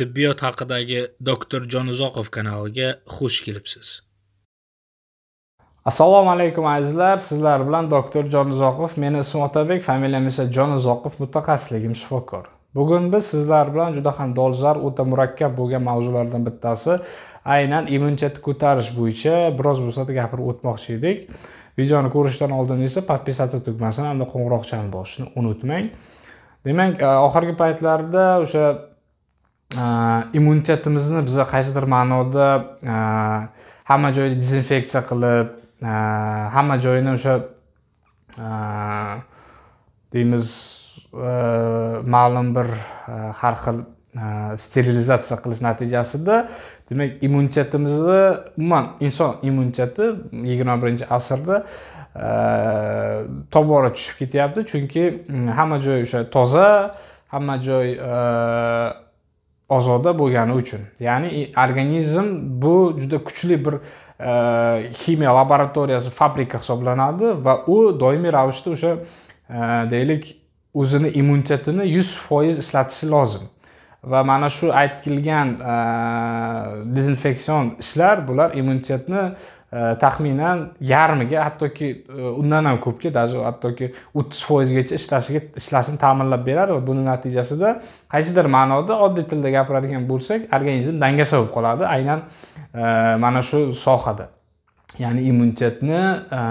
tibbiyot haqidagi doktor uzoqov kanaliga xush kelibsiz assalomu alaykum azizlar sizlar bilan doktor uzoqov meni ismim otabek familiyam esa uzoqov mutaxassisligim shifokor bugun biz sizlar bilan juda ham dolzarb o'ta murakkab bo'lgan mavzulardan bittasi aynan immunitetni ko'tarish bo'yicha biroz bo'lsa gapirib o'tmoqchi edik videoni ko'rishdan oldin esa подписаться tugmasini hamda qo'ng'iroqchani bosishni unutmang demak e, oxirgi paytlarda o'sha immunitetimizni biza qaysidir ma'noda hamma joyni dezinfeksiya qilib hamma joyini o'sha deymiz ma'lum bir har xil sterilizatsiya qilish natijasida demak immunitetimizni umuman inson immuniteti yigirma birinchi asrda tobora tushib ketyapti chunki hamma joy o'sha toza hamma joy ozoda bo'lgani uchun ya'ni organizm bu juda kuchli bir e, ximiya laboratoriyasi fabrika hisoblanadi va u doimiy ravishda o'sha e, deylik o'zini immunitetini yuz foiz ishlatishi lozim va mana shu aytilgan e, dezinfeksion ishlar bular immunitetni Э, taxminan yarmiga hattoki e, undan ham ko'pga даже hattoki o'ttiz foizgacha ishlashiga ishlashini ta'minlab beradi va buni natijasida qaysidir ma'noda oddiy tilda gapiradigan bo'lsak organizm dangasa bo'lib qoladi aynan e, mana shu sohada ya'ni immunitetni e,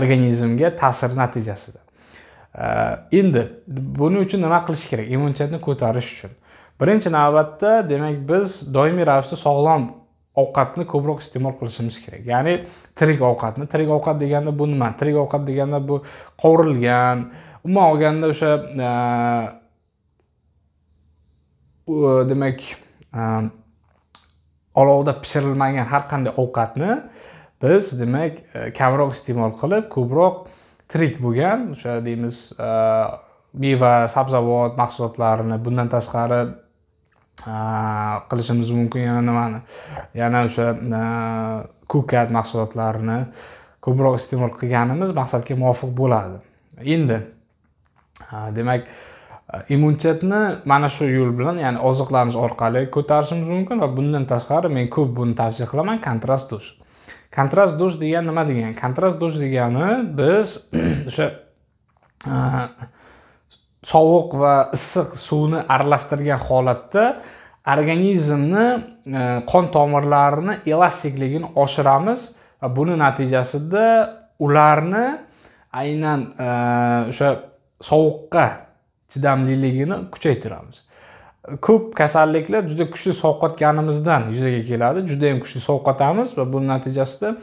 organizmga ta'sir natijasida endi buning uchun nima qilish kerak immunitetni ko'tarish uchun birinchi navbatda demak biz doimiy ravishda sog'lom ovqatni ko'proq iste'mol qilishimiz kerak ya'ni tirik ovqatni tirik ovqat deganda bu nima tirik ovqat deganda bu qovurilgan umuman olganda o'sha e, demak e, olovda pishirilmagan har qanday ovqatni biz demak e, kamroq iste'mol qilib ko'proq tirik bo'lgan o'sha deymiz meva sabzavot mahsulotlarini bundan tashqari qilishimiz mumkin yana nimani yana o'sha e, kukat mahsulotlarini ko'proq iste'mol qilganimiz maqsadga muvofiq bo'ladi endi e, demak e, immunitetni mana shu yo'l bilan ya'ni oziqlanish orqali ko'tarishimiz mumkin va bundan tashqari men ko'p buni tavsiya qilaman kontrast dush kontrast dush degani nima degani kontrast dush degani biz o'sha sovuq va issiq suvni aralashtirgan holatda organizmni e, qon tomirlarini elastikligini oshiramiz va buni natijasida ularni aynan e, o'sha sovuqqa chidamliligini kuchaytiramiz ko'p kasalliklar juda kuchli sovqotganimizdan yuzaga keladi juda yam kuchli sovqotamiz va buni natijasida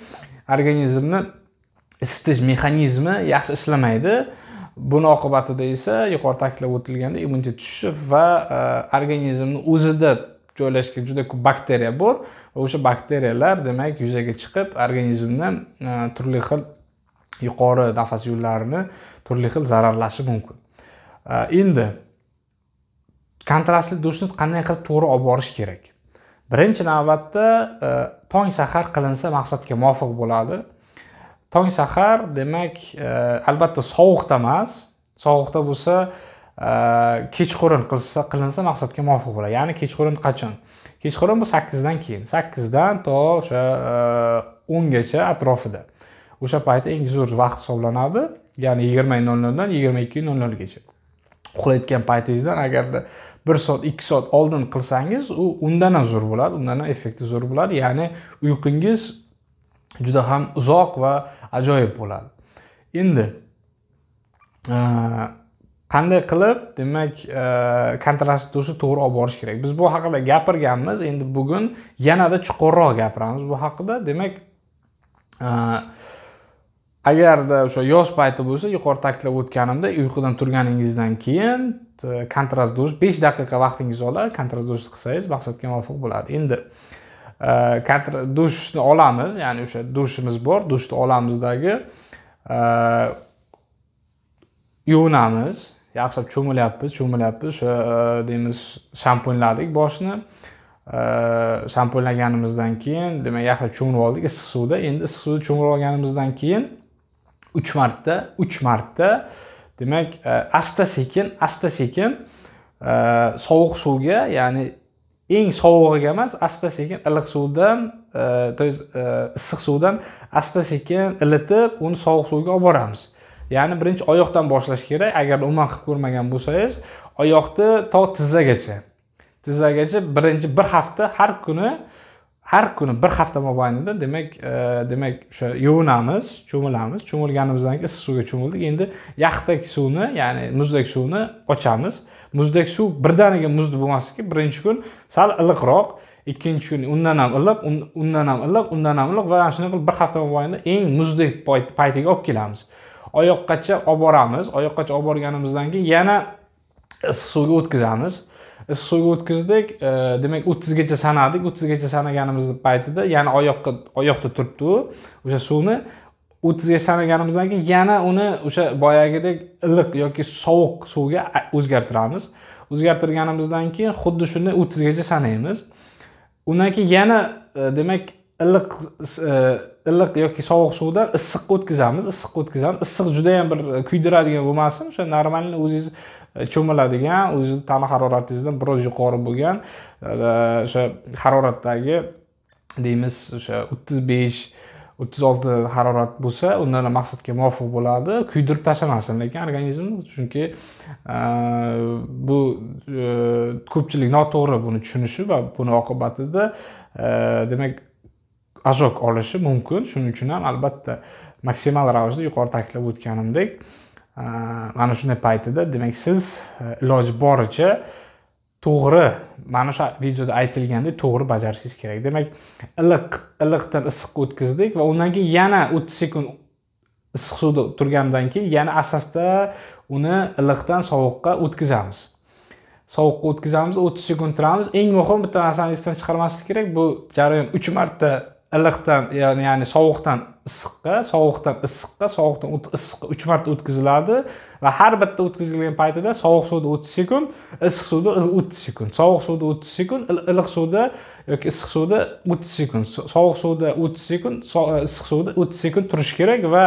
organizmni isitish mexanizmi yaxshi ishlamaydi buni oqibatida esa yuqorida ta'kidlab o'tilganda immunitet tushishi va e, organizmni o'zida joylashgan juda ko'p bakteriya bor va o'sha bakteriyalar demak yuzaga chiqib organizmni e, turli xil yuqori nafas yo'llarini turli xil zararlashi mumkin e, endi kontrastli dushni qanday qilib to'g'ri olib borish kerak birinchi navbatda tong sahar qilinsa maqsadga muvofiq bo'ladi tong sahar demak eh, albatta sovuqda emas sovuqda bo'lsa eh, kechqurun qilsa qilinsa maqsadga muvofiq bo'ladi ya'ni kechqurun qachon kechqurun bu sakkizdan keyin sakkizdan to o'sha eh, o'ngacha atrofida o'sha payt eng zo'r vaqt hisoblanadi ya'ni yigirma nol noldan yigirma ikki nol nolgacha uxlayotgan paytingizdan agarda bir soat ikki soat oldin qilsangiz u undan ham zo'r bo'ladi undan ham effekti zo'r bo'ladi ya'ni uyqungiz juda ham uzoq va ajoyib bo'ladi endi e, qanday qilib demak e, kontrast dusni to'g'ri olib borish kerak biz bu haqida gapirganmiz endi bugun yanada chuqurroq gapiramiz bu haqida demak e, agarda o'sha yoz payti bo'lsa yuqorida ta'kidlab o'tganimda uyqudan turganingizdan keyin kontrast dush besh daqiqa vaqtingizni oladi kontrast dush qilsangiz maqsadga muvofiq bo'ladi endi uh, dushni olamiz ya'ni o'sha dushimiz bor dushni olamizdagi yuvinamiz yaxshilab cho'milyapmiz cho'milyapmiz o'sha э, deymiz shampunladik boshni э, shampunlaganimizdan keyin demak yaxshilab cho'milib oldik issiq suvda endi issiq suvda cho'milib olganimizdan keyin uch marta uch marta demak e, asta sekin asta sekin e, sovuq suvga ya'ni eng sovug'iga emas asta sekin iliq suvdan то e, есть e, issiq suvdan asta sekin ilitib uni sovuq suvga olib boramiz ya'ni birinchi oyoqdan boshlash kerak agar umuman qilib ko'rmagan bo'lsangiz oyoqni to tizzagacha tizzagacha birinchi bir hafta har kuni har kuni bir hafta mobaynida demak e, demak o'sha yuvinamiz cho'milamiz cho'milganimizdan keyin issiq suvga cho'mildik endi yaxtak suvni ya'ni muzdek suvni ochamiz muzdek suv birdaniga muzli bo'lmasligi birinchi kun sal iliqroq ikkinchi kun undan ham iliq undan ham iliq undan ham iliq va ana shunaqa qilib bir hafta mobaynida eng muzdek paytiga olib kelamiz oyoqqacha olib boramiz oyoqqacha olib borganimizdan keyin yana issiq suvga o'tkazamiz issiq suvga o'tkazdik e, demak o'ttizgacha sanadik o'ttizgacha sanaganimiz paytida yana oyoqqa oyoqda turibdi o'sha suvni o'ttiz yil sanaganimizdan keyin yana uni o'sha boyagidek iliq yoki sovuq suvga o'zgartiramiz o'zgartirganimizdan keyin xuddi shunday o'ttizgacha sanaymiz undan keyin yana e, demak iliq e, iliq yoki sovuq suvdan issiqqa o'tkazamiz issiqqa o'tkazamiz issiq judayam bir e, kuydiradigan bo'lmasin o'sha нормально o'zingiz cho'miladigan o'zizni tana haroratingizdan biroz yuqori bo'lgan o'sha haroratdagi deymiz o'sha o'ttiz besh o'ttiz olti harorat bo'lsa undan maqsadga muvofiq bo'ladi kuydirib tashlamasin lekin organizmni chunki e, bu e, ko'pchilik noto'g'ri buni tushunishi va buni oqibatida e, demak ожог olishi mumkin shuning uchun ham albatta maksimal ravishda yuqorida ta'kidlab o'tganimdek mana shunday paytida demak siz iloji boricha to'g'ri mana shu videoda aytilgandek to'g'ri bajarishingiz kerak demak iliq iliqdan issiqqa o'tkazdik va undan keyin yana o'ttiz sekund issiq suvda turgandan keyin yana asosda uni iliqdan sovuqqa o'tkazamiz sovuqqa o'tkazamiz o'ttiz sekund turamiz eng muhim bitta narsani esdan chiqarmaslik kerak bu jarayon uch marta iliqdan ya'ni, ya'ni sovuqdan issiqqa sovuqdan issiqqa sovuqdan issiqqa uch marta o'tkaziladi va har bitta o'tkazilgan paytida sovuq suvda o'ttiz sekund issiq suvda o'ttiz sekund sovuq suvda o'ttiz sekund iliq suvda yoki issiq suvda o'ttiz sekund sovuq suvda o'ttiz sekund e, issiq suvda o'ttiz sekund turishi kerak va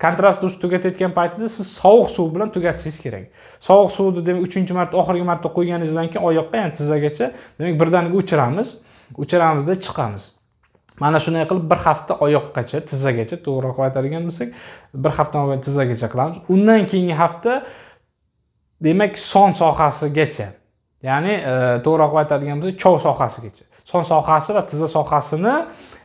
kontrast kontrastni tugatayotgan paytingizda siz sovuq suv bilan tugatishingiz kerak sovuq suvni demak uchinchi marta oxirgi marta qo'yganingizdan keyin oyoqqa ya'ni tizzagacha demak birdaniga o'chiramiz o'chiramizda chiqamiz mana shunday qilib bir hafta oyoqqacha tizzagacha to'g'riroq aytadigan bo'lsak bir hafta mobaynida tizzagacha qilamiz undan keyingi hafta demak son sohasigacha ya'ni e, to'g'riroq aytadigan bo'lsak chov sohasigacha son sohasi va tizza sohasini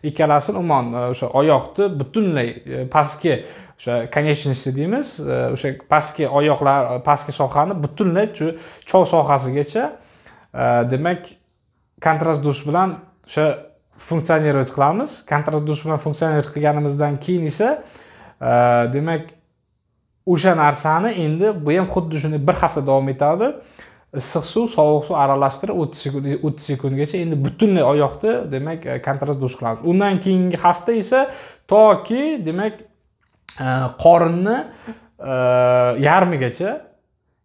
ikkalasini umuman e, o'sha oyoqni butunlay e, pastki o'sha конечности deymiz o'sha pastki oyoqlar pastki sohani butunlay shu chov sohasigacha demak kontrast dush bilan o'sha funksionerovat qilamiz kontrakt dush bilan funksionerovat qilganimizdan keyin esa demak o'sha narsani endi bu ham xuddi shunday bir hafta davom etadi issiq suv sovuq suv aralashtirib o'ttiz sekund o'ttiz sekundgacha endi butunlay oyoqni demak kontrast dush qilamiz undan keyingi hafta esa toki demak qorinni yarmigacha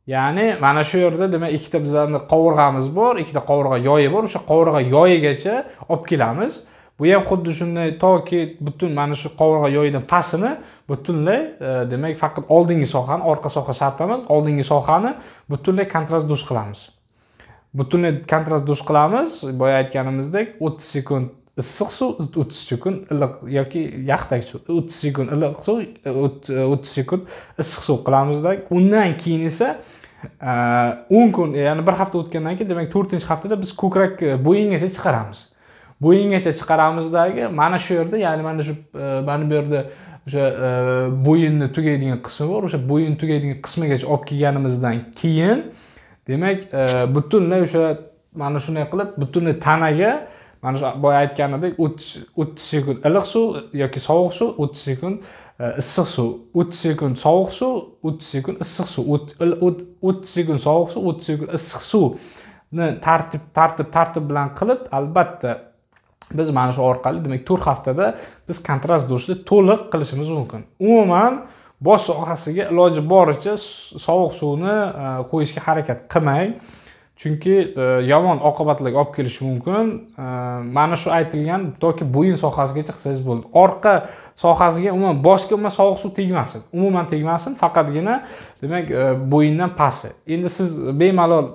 ya'ni mana shu yerda demak ikkita bizlarni qovurg'amiz bor ikkita qovurg'a yoyi bor o'sha qovurg'a yoyigacha olib kelamiz bu ham xuddi shunday toki butun mana shu qovurg'a yoyidan pastini butunlay e, demak faqat oldingi sohani orqa soha shart emas oldingi sohani butunlay kontrast dush qilamiz butunlay kontrast dush qilamiz boya aytganimizdek o'ttiz sekund issiq suv o'ttiz sekund iliq yoki yaxtak suv o'ttiz sekund iliq suv e, e, o'ttiz sekund issiq suv qilamizda undan keyin esa e, o'n kun ya'ni bir hafta o'tgandan keyin demak to'rtinchi haftada biz ko'krak bo'yingacha chiqaramiz bo'yingacha chiqaramizdagi mana shu yerda ya'ni mana shu mana bu yerda o'sha bo'yinni tugaydigan qismi bor o'sha bo'yin tugaydigan qismigacha olib kelganimizdan keyin demak butunlay o'sha mana shunday qilib butunlay tanaga mana shu boya aytganidek o'ttiz o'ttiz sekund iliq suv yoki sovuq suv e, o'ttiz sekund issiq suv o'ttiz sekund sovuq suv o'ttiz sekund issiq suv o'ttiz sekund sovuq suv o'ttiz sekund issiq suvni tartib tartib tartib bilan qilib albatta biz mana shu orqali demak to'rt haftada biz kontrast dushni to'liq qilishimiz mumkin umuman bosh sohasiga iloji boricha sovuq suvni e, qo'yishga harakat qilmang chunki e, yomon oqibatlarga olib kelishi mumkin e, mana shu aytilgan toki bo'yin sohasigacha qilsangiz bo'ldi orqa sohasiga umuman boshga umuman sovuq suv tegmasin umuman tegmasin faqatgina demak e, bo'yindan pasti endi siz bemalol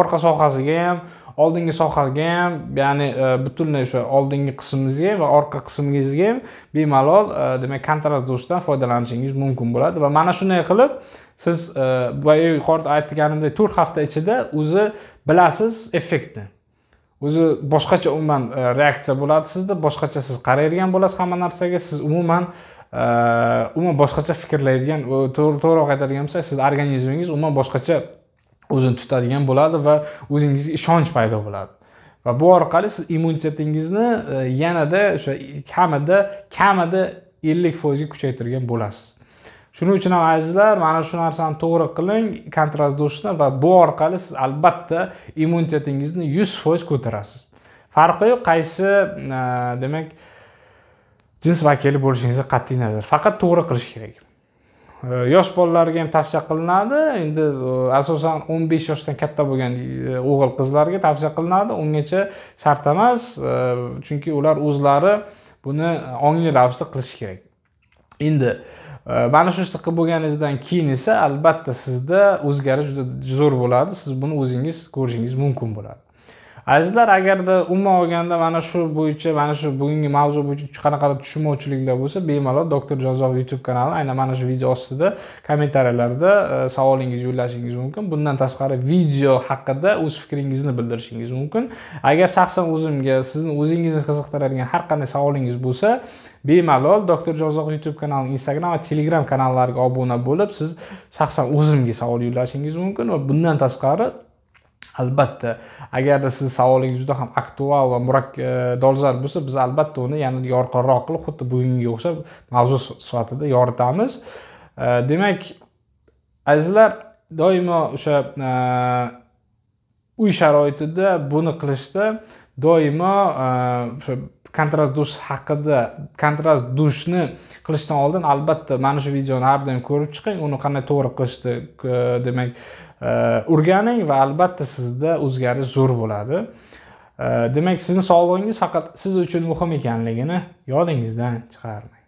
orqa sohasiga ham oldingi sohaga ham ya'ni butunlay o'sha oldingi qismingizga va orqa qismingizga ham bemalol demak kontrast dushdan foydalanishingiz mumkin bo'ladi va mana shunday qilib siz boya e, e, yuqorida aytganimdek to'rt hafta ichida o'zi bilasiz effektni o'zi boshqacha umuman e, reaksiya bo'ladi sizda boshqacha siz qaraydigan bo'lasiz hamma narsaga siz umuman umuman boshqacha fikrlaydigan to'g'riroq aytadigan bo'lsak sizni organizmingiz umuman boshqacha o'zini tutadigan bo'ladi va o'zingizga ishonch paydo bo'ladi va bu orqali siz immunitetingizni yanada o'sha kamida kamida ellik foizga kuchaytirgan bo'lasiz shuning uchun ham azizlar mana shu narsani to'g'ri qiling kontrast dushni va bu orqali siz albatta immunitetingizni yuz foiz ko'tarasiz farqi yo'q qaysi demak jins vakili bo'lishingizga qat'iy nazar faqat to'g'ri qilish kerak yosh bolalarga ham tavsiya qilinadi endi e, asosan o'n besh yoshdan katta bo'lgan e, o'g'il qizlarga tavsiya qilinadi ungacha shart emas e, chunki ular o'zlari buni ongli ravishda qilishi kerak endi mana shu ishni bo'lganingizdan keyin esa albatta sizda o'zgarish juda zo'r bo'ladi siz buni o'zingiz ko'rishingiz mumkin bo'ladi azizlar agarda umuman olganda mana shu bo'yicha mana shu bugungi mavzu bo'yicha qanaqadir tushunmovchiliklar bo'lsa bemalol doktor jozov youtube kanali aynan mana shu video ostida kommentariyalarda e, savolingizni yo'llashingiz mumkin bundan tashqari video haqida o'z fikringizni bildirishingiz mumkin agar shaxsan o'zimga sizni o'zingizni qiziqtiradigan har qanday savolingiz bo'lsa bemalol doktor jonzoq youtube kanali instagram va telegram kanallariga obuna bo'lib siz shaxsan o'zimga savol yo'llashingiz mumkin va bundan tashqari albatta agarda sizni savolingiz juda ham aktual va e, dolzarb bo'lsa biz albatta uni yanada yorqinroq qilib xuddi bugungiga o'xshab mavzu sifatida yoritamiz e, demak azizlar doimo o'sha e, uy sharoitida buni qilishda doimo o'sha kontrast dush haqida kontrast dushni qilishdan oldin albatta mana shu videoni har doim ko'rib chiqing uni qanday to'g'ri qilishni demak o'rganing э, va albatta sizda o'zgarish zo'r bo'ladi э, demak sizni sog'lig'ingiz faqat siz uchun muhim ekanligini yodingizdan chiqarmang